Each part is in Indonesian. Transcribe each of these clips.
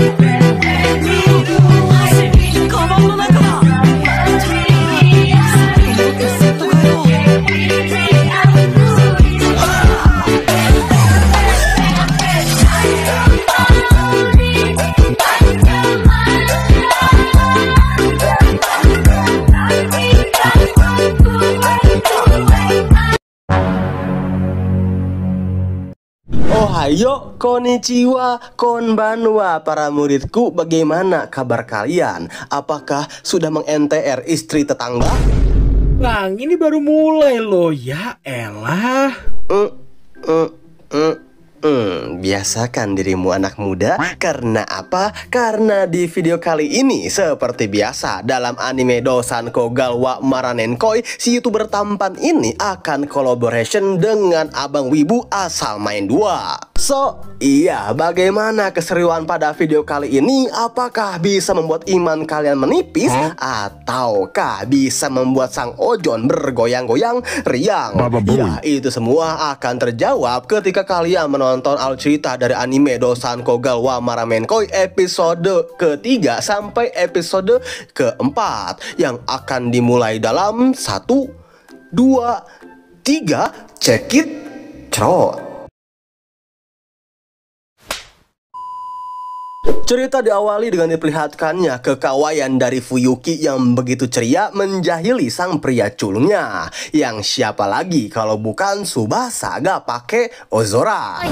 Baby, baby, baby. Yo konnichiwa konbanwa para muridku bagaimana kabar kalian? Apakah sudah meng istri tetangga? Lang nah, ini baru mulai loh ya elah mm, mm, mm. Hmm, biasakan dirimu anak muda Karena apa? Karena di video kali ini Seperti biasa dalam anime Dosan Kogal wa Maranenkoi Si youtuber tampan ini akan collaboration dengan Abang Wibu asal main dua So, iya, bagaimana keseruan pada video kali ini? Apakah bisa membuat iman kalian menipis? Huh? Ataukah bisa membuat sang ojon bergoyang-goyang riang? ya, itu semua akan terjawab ketika kalian menonton alur cerita dari anime Dosan Kogal wa Maramenkoi episode ketiga sampai episode keempat yang akan dimulai dalam satu, dua, tiga, cekit, it, trot. Cerita diawali dengan diperlihatkannya kekawayan dari Fuyuki yang begitu ceria menjahili sang pria culungnya. Yang siapa lagi kalau bukan Subasa gak pake Ozora. Eh?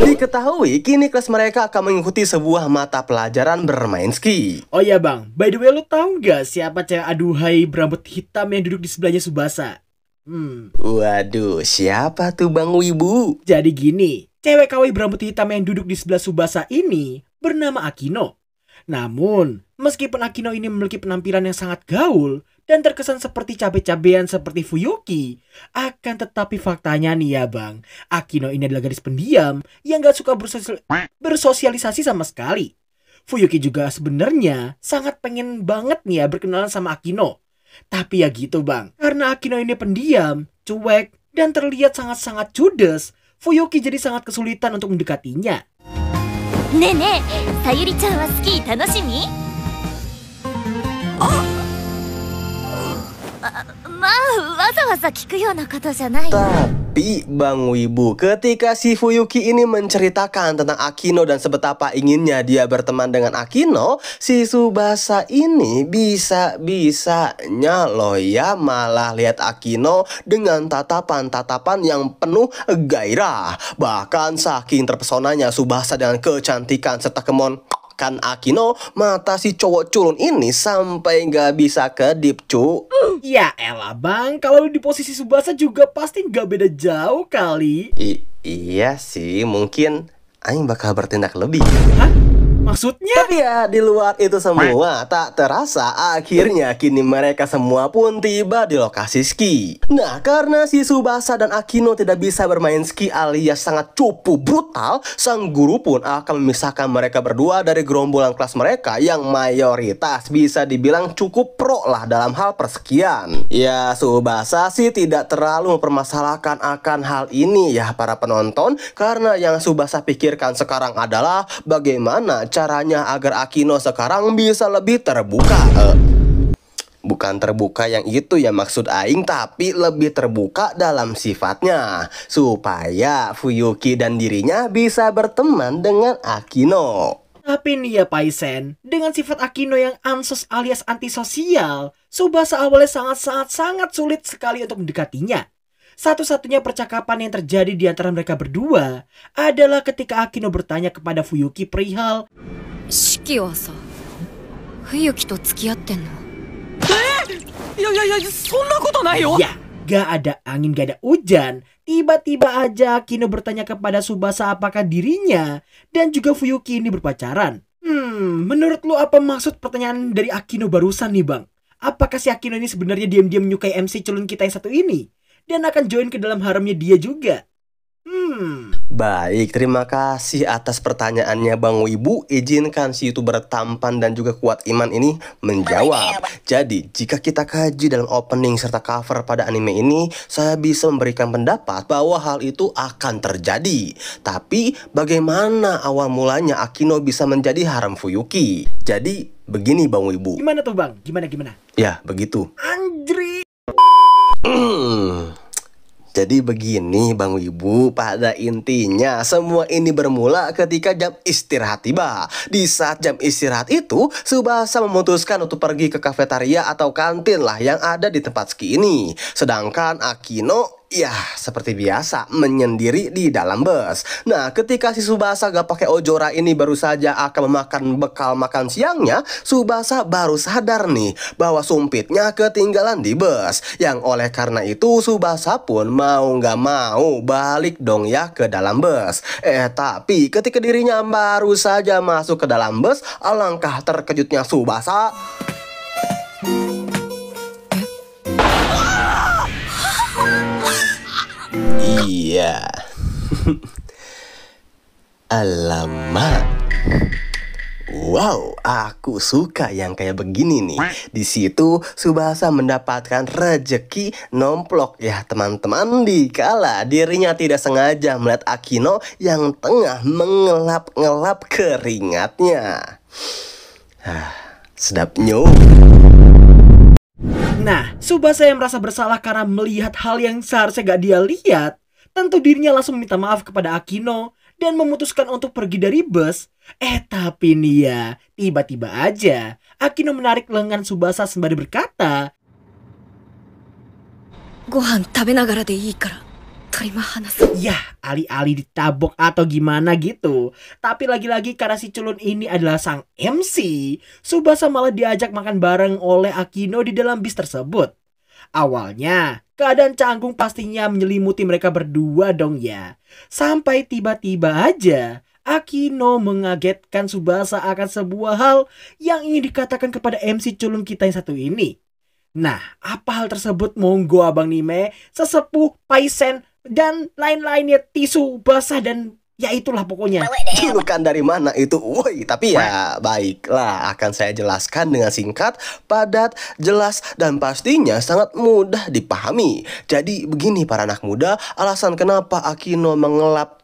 Diketahui kini kelas mereka akan mengikuti sebuah mata pelajaran bermain ski. Oh ya bang, by the way lo tau gak siapa cewek aduhai berambut hitam yang duduk di sebelahnya Subasa? Hmm. Waduh, siapa tuh Bang Wibu? Jadi gini, cewek KW berambut hitam yang duduk di sebelah Subasa ini bernama Akino. Namun, meskipun Akino ini memiliki penampilan yang sangat gaul dan terkesan seperti cabe-cabean seperti Fuyuki, akan tetapi faktanya nih ya bang, Akino ini adalah gadis pendiam yang gak suka bersosialisasi sama sekali. Fuyuki juga sebenarnya sangat pengen banget nih ya berkenalan sama Akino. Tapi ya gitu bang, karena Akino ini pendiam, cuek, dan terlihat sangat-sangat judes, Fuyuki jadi sangat kesulitan untuk mendekatinya. Nenek, Sayuri-chan wa suki, tanoshimi? Oh! Ma, wasa-wasa kiku yona kata janai. Tapi Bang Wibu, ketika si Fuyuki ini menceritakan tentang Akino dan sebetapa inginnya dia berteman dengan Akino, si Subasa ini bisa-bisanya loh ya malah lihat Akino dengan tatapan-tatapan yang penuh gairah. Bahkan saking terpesonanya Subasa dengan kecantikan serta kemon Kan Akino mata si cowok culun ini sampai nggak bisa kedip cu. Uh, ya elah bang, kalau di posisi Subasa juga pasti nggak beda jauh kali. I iya sih, mungkin Aing bakal bertindak lebih. Hah? maksudnya? Tapi ya di luar itu semua tak terasa akhirnya kini mereka semua pun tiba di lokasi ski. Nah karena si Subasa dan Akino tidak bisa bermain ski alias sangat cupu brutal, sang guru pun akan memisahkan mereka berdua dari gerombolan kelas mereka yang mayoritas bisa dibilang cukup pro lah dalam hal persekian. Ya Subasa sih tidak terlalu mempermasalahkan akan hal ini ya para penonton karena yang Subasa pikirkan sekarang adalah bagaimana cara caranya agar Akino sekarang bisa lebih terbuka? Uh, bukan terbuka yang itu ya maksud Aing tapi lebih terbuka dalam sifatnya supaya Fuyuki dan dirinya bisa berteman dengan Akino. Tapi nih ya Paisen, dengan sifat Akino yang ansos alias antisosial, Subasa awalnya sangat-sangat-sangat sulit sekali untuk mendekatinya. Satu-satunya percakapan yang terjadi di antara mereka berdua adalah ketika Akino bertanya kepada Fuyuki perihal Shiki wa sa, Fuyuki to tsukiyatten no? Eh? Ya, ya, ya, sonna koto nai yo! Ya, gak ada angin, gak ada hujan. Tiba-tiba aja Akino bertanya kepada Subasa apakah dirinya dan juga Fuyuki ini berpacaran. Hmm, menurut lu apa maksud pertanyaan dari Akino barusan nih bang? Apakah si Akino ini sebenarnya diam-diam menyukai MC culun kita yang satu ini? dan akan join ke dalam haramnya dia juga. Hmm. Baik, terima kasih atas pertanyaannya Bang Wibu. Izinkan si youtuber tampan dan juga kuat iman ini menjawab. Jadi, jika kita kaji dalam opening serta cover pada anime ini, saya bisa memberikan pendapat bahwa hal itu akan terjadi. Tapi, bagaimana awal mulanya Akino bisa menjadi haram Fuyuki? Jadi, begini Bang Wibu. Gimana tuh Bang? Gimana gimana? Ya, begitu. Anjri. Hmm. Jadi begini Bang ibu pada intinya semua ini bermula ketika jam istirahat tiba. Di saat jam istirahat itu, Subasa memutuskan untuk pergi ke kafetaria atau kantin lah yang ada di tempat ski ini. Sedangkan Akino Ya, seperti biasa, menyendiri di dalam bus. Nah, ketika si Subasa gak pakai ojora ini baru saja akan memakan bekal makan siangnya, Subasa baru sadar nih bahwa sumpitnya ketinggalan di bus. Yang oleh karena itu, Subasa pun mau gak mau balik dong ya ke dalam bus. Eh, tapi ketika dirinya baru saja masuk ke dalam bus, alangkah terkejutnya Subasa... Iya. Alamak. Wow, aku suka yang kayak begini nih. Di situ Subasa mendapatkan rejeki nomplok ya teman-teman. Dikala dirinya tidak sengaja melihat Akino yang tengah mengelap-ngelap keringatnya. Ah, sedap nyu. Nah, Subasa yang merasa bersalah karena melihat hal yang seharusnya gak dia lihat, Tentu dirinya langsung minta maaf kepada Akino dan memutuskan untuk pergi dari bus. Eh tapi nih ya, tiba-tiba aja Akino menarik lengan Subasa sembari berkata, Gohan tabe nagara de ii kara. Terima Yah, alih-alih ditabok atau gimana gitu. Tapi lagi-lagi karena si culun ini adalah sang MC, Subasa malah diajak makan bareng oleh Akino di dalam bis tersebut. Awalnya, keadaan canggung pastinya menyelimuti mereka berdua dong ya. Sampai tiba-tiba aja, Akino mengagetkan Subasa akan sebuah hal yang ingin dikatakan kepada MC culun kita yang satu ini. Nah, apa hal tersebut monggo Abang Nime, sesepuh Paisen, dan lain-lainnya tisu basah dan ya itulah pokoknya julukan dari mana itu woi tapi ya baiklah akan saya jelaskan dengan singkat padat jelas dan pastinya sangat mudah dipahami jadi begini para anak muda alasan kenapa Akino mengelap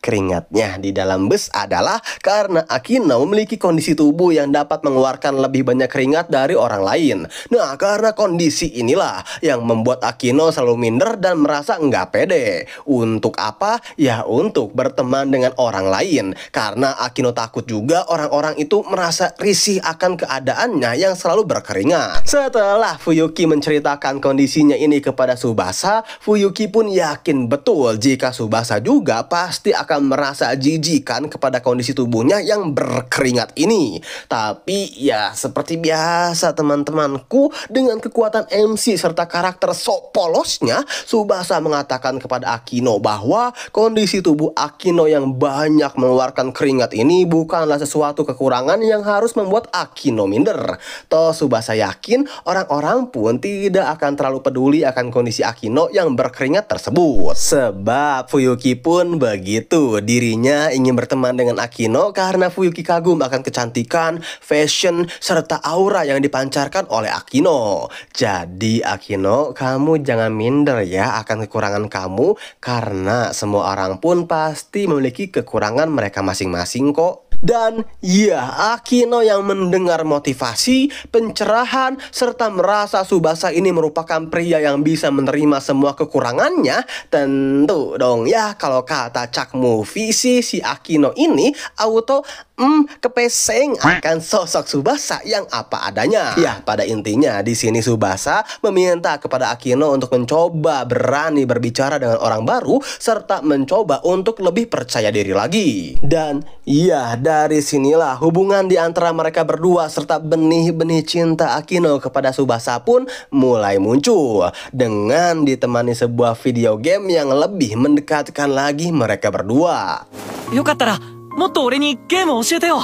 Keringatnya di dalam bus adalah karena Akina memiliki kondisi tubuh yang dapat mengeluarkan lebih banyak keringat dari orang lain. Nah, karena kondisi inilah yang membuat Akino selalu minder dan merasa nggak pede. Untuk apa? Ya untuk berteman dengan orang lain. Karena Akino takut juga orang-orang itu merasa risih akan keadaannya yang selalu berkeringat. Setelah Fuyuki menceritakan kondisinya ini kepada Subasa, Fuyuki pun yakin betul jika Subasa juga pasti akan akan merasa jijik kan kepada kondisi tubuhnya yang berkeringat ini. Tapi ya seperti biasa teman-temanku dengan kekuatan MC serta karakter sok polosnya Subasa mengatakan kepada Akino bahwa kondisi tubuh Akino yang banyak mengeluarkan keringat ini bukanlah sesuatu kekurangan yang harus membuat Akino minder. Toh Subasa yakin orang-orang pun tidak akan terlalu peduli akan kondisi Akino yang berkeringat tersebut. Sebab Fuyuki pun begitu itu, dirinya ingin berteman dengan Akino karena Fuyuki kagum akan kecantikan, fashion, serta aura yang dipancarkan oleh Akino. Jadi Akino, kamu jangan minder ya akan kekurangan kamu karena semua orang pun pasti memiliki kekurangan mereka masing-masing kok. Dan ya, Akino yang mendengar motivasi, pencerahan, serta merasa Subasa ini merupakan pria yang bisa menerima semua kekurangannya, tentu dong ya kalau kata Cak Movie sih si Akino ini auto Hmm, kepeseng akan sosok Subasa yang apa adanya. Ya, pada intinya di sini Subasa meminta kepada Akino untuk mencoba berani berbicara dengan orang baru serta mencoba untuk lebih percaya diri lagi. Dan ya, dari sinilah hubungan di antara mereka berdua serta benih-benih cinta Akino kepada Subasa pun mulai muncul dengan ditemani sebuah video game yang lebih mendekatkan lagi mereka berdua. Yukatara もっと俺にゲーム教えてよ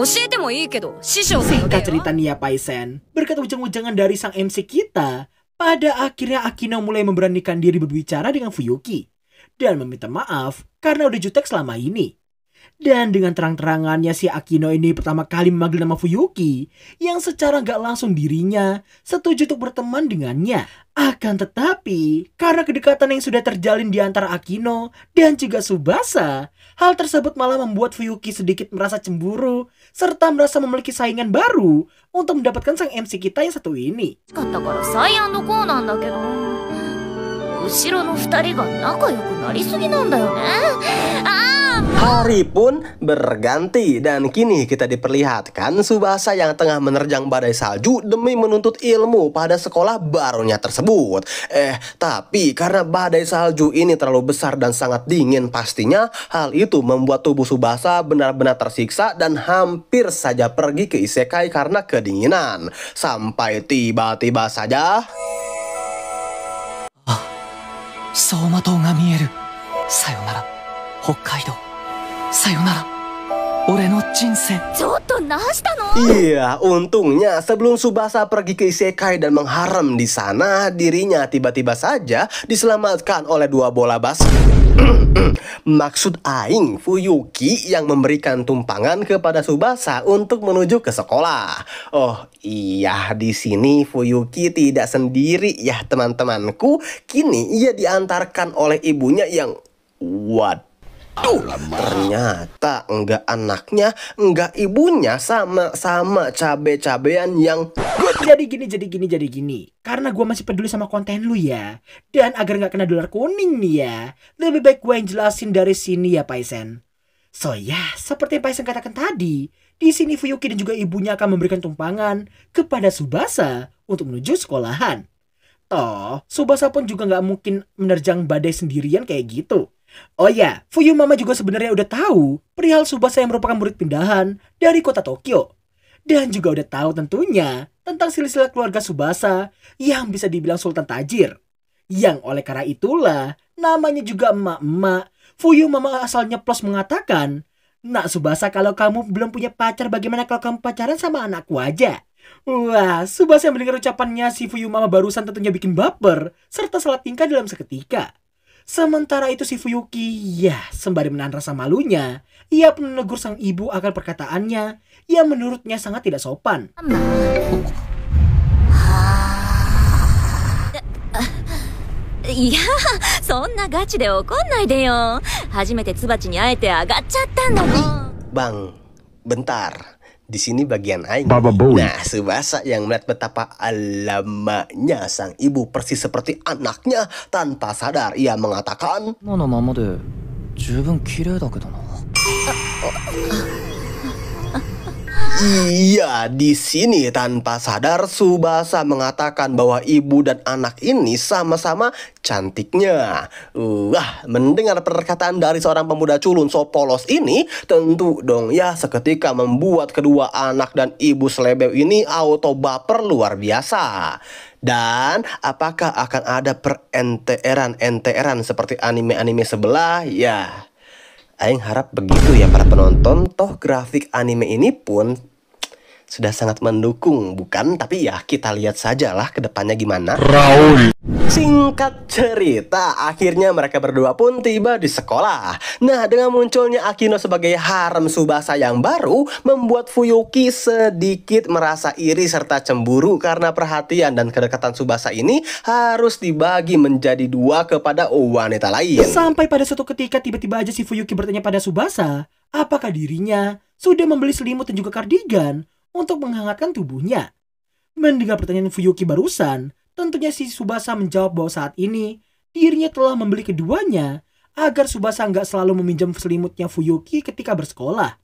Singkat Nia Paisen, berkat ujang-ujangan dari sang MC kita, pada akhirnya Akino mulai memberanikan diri berbicara dengan Fuyuki dan meminta maaf karena udah jutek selama ini. Dan dengan terang-terangannya si Akino ini pertama kali memanggil nama Fuyuki yang secara gak langsung dirinya setuju untuk berteman dengannya. Akan tetapi, karena kedekatan yang sudah terjalin di antara Akino dan juga Subasa, hal tersebut malah membuat Fuyuki sedikit merasa cemburu serta merasa memiliki saingan baru untuk mendapatkan sang MC kita yang satu ini. 後ろの2人が仲良くなりすぎなんだよね Hari pun berganti dan kini kita diperlihatkan Subasa yang tengah menerjang badai salju demi menuntut ilmu pada sekolah barunya tersebut. Eh, tapi karena badai salju ini terlalu besar dan sangat dingin pastinya, hal itu membuat tubuh Subasa benar-benar tersiksa dan hampir saja pergi ke isekai karena kedinginan. Sampai tiba-tiba saja... Ah, Soma Hokkaido. Sayonara, Iya, untungnya sebelum Subasa pergi ke Isekai dan mengharam di sana, dirinya tiba-tiba saja diselamatkan oleh dua bola basket. Maksud Aing, Fuyuki yang memberikan tumpangan kepada Subasa untuk menuju ke sekolah. Oh iya, di sini Fuyuki tidak sendiri ya teman-temanku. Kini ia diantarkan oleh ibunya yang... What? Tuh, ternyata enggak anaknya, enggak ibunya sama-sama cabe-cabean yang good. Jadi gini, jadi gini, jadi gini. Karena gue masih peduli sama konten lu ya. Dan agar nggak kena dolar kuning nih ya. Lebih baik gue yang jelasin dari sini ya, Paisen. So ya, yeah, seperti yang Paisen katakan tadi, di sini Fuyuki dan juga ibunya akan memberikan tumpangan kepada Subasa untuk menuju sekolahan. Toh, Subasa pun juga nggak mungkin menerjang badai sendirian kayak gitu. Oh ya, Fuyu Mama juga sebenarnya udah tahu perihal Subasa yang merupakan murid pindahan dari kota Tokyo. Dan juga udah tahu tentunya tentang silsilah keluarga Subasa yang bisa dibilang Sultan Tajir. Yang oleh karena itulah namanya juga emak-emak. Fuyu Mama asalnya plus mengatakan, Nak Subasa kalau kamu belum punya pacar bagaimana kalau kamu pacaran sama anakku aja? Wah, Subasa yang mendengar ucapannya si Fuyu Mama barusan tentunya bikin baper, serta salah tingkah dalam seketika. Sementara itu si Fuyuki, ya sembari menahan rasa malunya, ia pun menegur sang ibu akan perkataannya yang menurutnya sangat tidak sopan. Ya, Bang, bentar di sini bagian aing. Nah, Subasa yang melihat betapa alamanya sang ibu persis seperti anaknya tanpa sadar ia mengatakan. mama de, Iya, di sini tanpa sadar Subasa mengatakan bahwa ibu dan anak ini sama-sama cantiknya. Wah, mendengar perkataan dari seorang pemuda culun sopolos ini, tentu dong ya seketika membuat kedua anak dan ibu selebew ini auto baper luar biasa. Dan apakah akan ada perenteran enteran seperti anime-anime sebelah? Ya, Aing harap begitu ya para penonton, toh grafik anime ini pun sudah sangat mendukung, bukan? Tapi ya kita lihat sajalah ke depannya gimana. Raul. Singkat cerita, akhirnya mereka berdua pun tiba di sekolah. Nah, dengan munculnya Akino sebagai harem Subasa yang baru, membuat Fuyuki sedikit merasa iri serta cemburu karena perhatian dan kedekatan Subasa ini harus dibagi menjadi dua kepada wanita lain. Sampai pada suatu ketika tiba-tiba aja si Fuyuki bertanya pada Subasa, apakah dirinya sudah membeli selimut dan juga kardigan untuk menghangatkan tubuhnya. Mendengar pertanyaan Fuyuki barusan, tentunya si Subasa menjawab bahwa saat ini dirinya telah membeli keduanya agar Subasa nggak selalu meminjam selimutnya Fuyuki ketika bersekolah.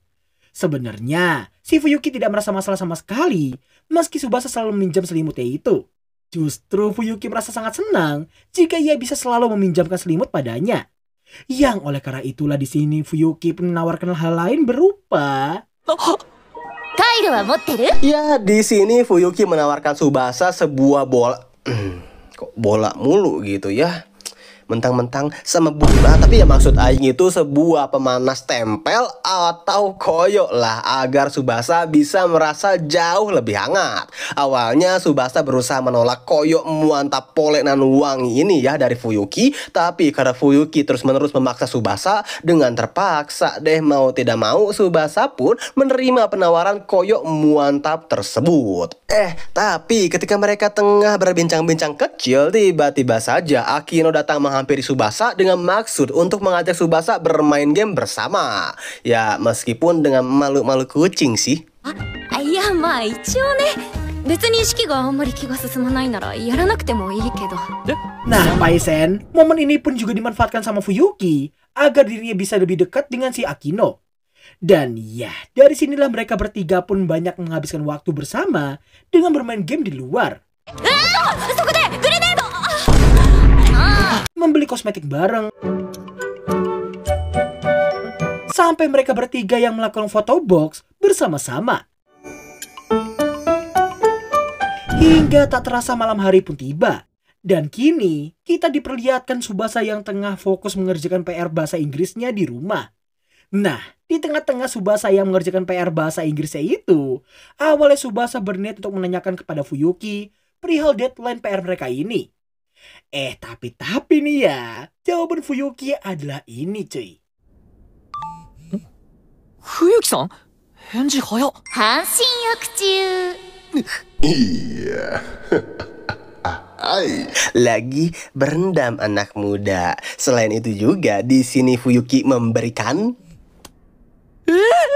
Sebenarnya, si Fuyuki tidak merasa masalah sama sekali meski Subasa selalu meminjam selimutnya itu. Justru Fuyuki merasa sangat senang jika ia bisa selalu meminjamkan selimut padanya. Yang oleh karena itulah di sini Fuyuki menawarkan hal lain berupa... Oh, Kaido wa motteru? Ya, di sini Fuyuki menawarkan Subasa sebuah bola. Hmm, kok bola mulu gitu ya? mentang-mentang sama bunga tapi ya maksud aing itu sebuah pemanas tempel atau koyok lah agar Subasa bisa merasa jauh lebih hangat. Awalnya Subasa berusaha menolak koyok muantap pole nan wangi ini ya dari Fuyuki tapi karena Fuyuki terus-menerus memaksa Subasa dengan terpaksa deh mau tidak mau Subasa pun menerima penawaran koyok muantap tersebut. Eh, tapi ketika mereka tengah berbincang-bincang kecil tiba-tiba saja Akino datang menghampiri Subasa dengan maksud untuk mengajak Subasa bermain game bersama. Ya, meskipun dengan malu-malu kucing sih. Ah, ya, ma, ne. Nah, Paisen, momen ini pun juga dimanfaatkan sama Fuyuki agar dirinya bisa lebih dekat dengan si Akino. Dan ya, dari sinilah mereka bertiga pun banyak menghabiskan waktu bersama dengan bermain game di luar. Ah, ah membeli kosmetik bareng. Sampai mereka bertiga yang melakukan foto box bersama-sama. Hingga tak terasa malam hari pun tiba. Dan kini, kita diperlihatkan Subasa yang tengah fokus mengerjakan PR bahasa Inggrisnya di rumah. Nah, di tengah-tengah Subasa yang mengerjakan PR bahasa Inggrisnya itu, awalnya Subasa berniat untuk menanyakan kepada Fuyuki perihal deadline PR mereka ini. Eh tapi-tapi nih ya, jawaban Fuyuki adalah ini cuy. Fuyuki-san? Henji hayo. Hansin yokuchu. Iya. Hai. Lagi berendam anak muda. Selain itu juga di sini Fuyuki memberikan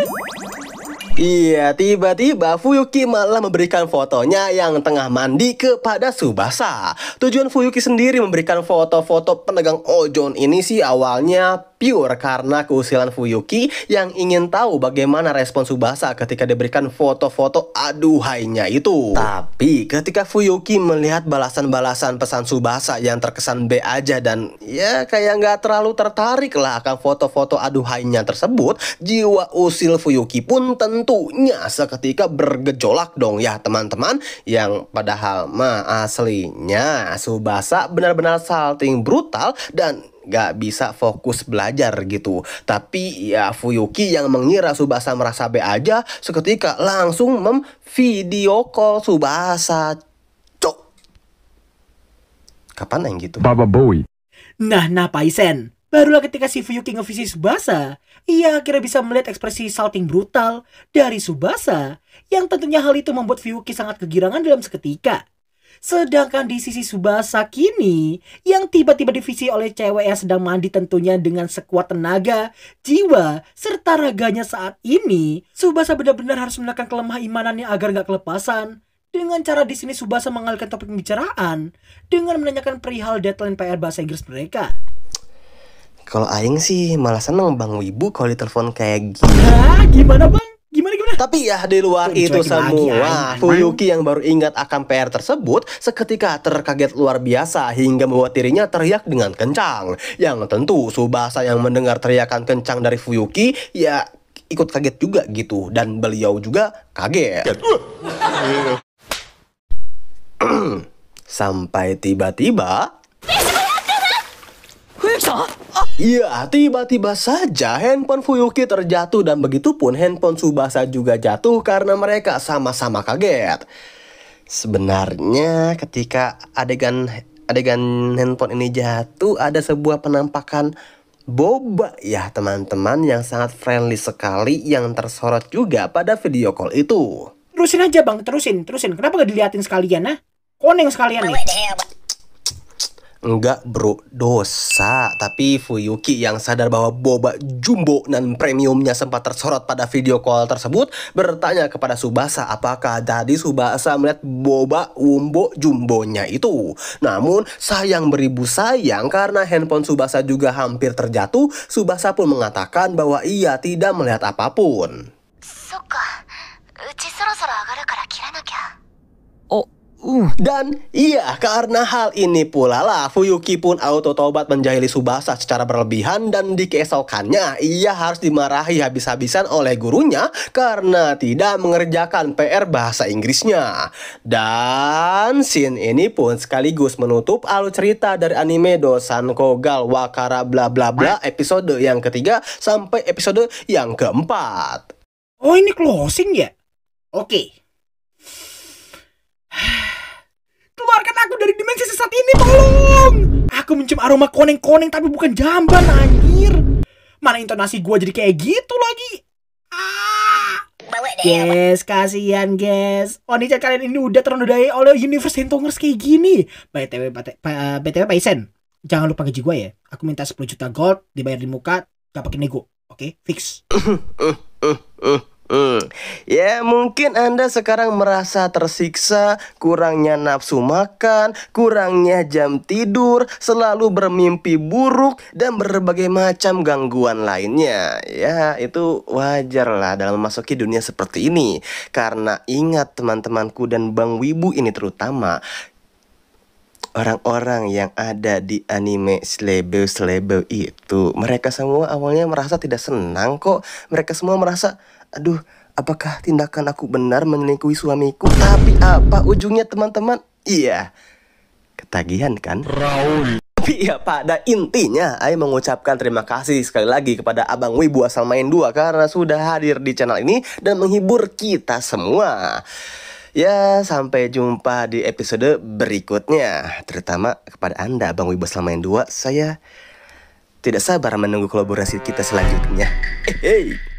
Iya, tiba-tiba Fuyuki malah memberikan fotonya yang tengah mandi kepada Subasa. Tujuan Fuyuki sendiri memberikan foto-foto penegang Ojon ini sih awalnya pure karena keusilan Fuyuki yang ingin tahu bagaimana respon Subasa ketika diberikan foto-foto aduhainya itu. Tapi ketika Fuyuki melihat balasan-balasan pesan Subasa yang terkesan B aja dan ya kayak nggak terlalu tertarik lah akan foto-foto aduhainya tersebut, jiwa usil Fuyuki pun tentunya seketika bergejolak dong ya teman-teman yang padahal mah aslinya Subasa benar-benar salting brutal dan gak bisa fokus belajar gitu. Tapi ya Fuyuki yang mengira Subasa merasa be aja seketika langsung memvideo call Subasa. Cok. Kapan yang gitu? Baba boy. Nah, nah Paisen. Barulah ketika si Fuyuki ngevisi Subasa, ia akhirnya bisa melihat ekspresi salting brutal dari Subasa, yang tentunya hal itu membuat Fuyuki sangat kegirangan dalam seketika. Sedangkan di sisi Subasa kini, yang tiba-tiba divisi oleh cewek yang sedang mandi tentunya dengan sekuat tenaga, jiwa, serta raganya saat ini, Subasa benar-benar harus menekan kelemahan imanannya agar nggak kelepasan. Dengan cara di sini Subasa mengalihkan topik pembicaraan dengan menanyakan perihal deadline PR bahasa Inggris mereka. Kalau Aing sih malah seneng Bang Wibu kalau ditelepon kayak gini. Gimana Bang? Tapi ya di luar itu semua, Fuyuki yang baru ingat akan PR tersebut seketika terkaget luar biasa hingga membuat dirinya teriak dengan kencang. Yang tentu Subasa yang mendengar teriakan kencang dari Fuyuki ya ikut kaget juga gitu dan beliau juga kaget. Sampai tiba-tiba Fuyuki-san? Iya, tiba-tiba saja handphone Fuyuki terjatuh dan begitu pun handphone Subasa juga jatuh karena mereka sama-sama kaget. Sebenarnya ketika adegan adegan handphone ini jatuh ada sebuah penampakan boba ya teman-teman yang sangat friendly sekali yang tersorot juga pada video call itu. Terusin aja bang, terusin, terusin. Kenapa gak diliatin sekalian nah? Koneng sekalian nih. Enggak bro, dosa. Tapi Fuyuki yang sadar bahwa boba jumbo dan premiumnya sempat tersorot pada video call tersebut bertanya kepada Subasa apakah tadi Subasa melihat boba umbo jumbonya itu. Namun sayang beribu sayang karena handphone Subasa juga hampir terjatuh, Subasa pun mengatakan bahwa ia tidak melihat apapun. suka Soka, dan iya, karena hal ini pula lah Fuyuki pun auto tobat menjahili Subasa secara berlebihan dan di keesokannya ia harus dimarahi habis-habisan oleh gurunya karena tidak mengerjakan PR bahasa Inggrisnya. Dan scene ini pun sekaligus menutup alur cerita dari anime Dosan Kogal Wakara bla bla bla episode yang ketiga sampai episode yang keempat. Oh ini closing ya? Oke. Okay. keluarkan aku dari dimensi sesat ini, tolong! Aku mencium aroma koneng-koneng tapi bukan jamban, anjir. Mana intonasi gue jadi kayak gitu lagi? Ah. Guys, kasihan guys. Onichan oh, kalian ini udah terendudai oleh universe hentongers kayak gini. BTW, BTW, BTW Paisen. Jangan lupa gaji gue ya. Aku minta 10 juta gold, dibayar di muka, gak pakai nego. Oke, okay? fix. Eh, eh, eh, Hmm. Ya mungkin Anda sekarang merasa tersiksa, kurangnya nafsu makan, kurangnya jam tidur, selalu bermimpi buruk, dan berbagai macam gangguan lainnya. Ya itu wajar lah dalam memasuki dunia seperti ini. Karena ingat teman-temanku dan Bang Wibu ini terutama, orang-orang yang ada di anime Slebeu-Slebeu itu, mereka semua awalnya merasa tidak senang kok. Mereka semua merasa, aduh, apakah tindakan aku benar menelingkuhi suamiku? Tapi apa ujungnya teman-teman? Iya, ketagihan kan? Raul. Tapi ya pada intinya, Ayo mengucapkan terima kasih sekali lagi kepada Abang Wibu asal main dua karena sudah hadir di channel ini dan menghibur kita semua. Ya, sampai jumpa di episode berikutnya. Terutama kepada Anda, Bang Wibo selama yang dua, saya tidak sabar menunggu kolaborasi kita selanjutnya. Hehehe.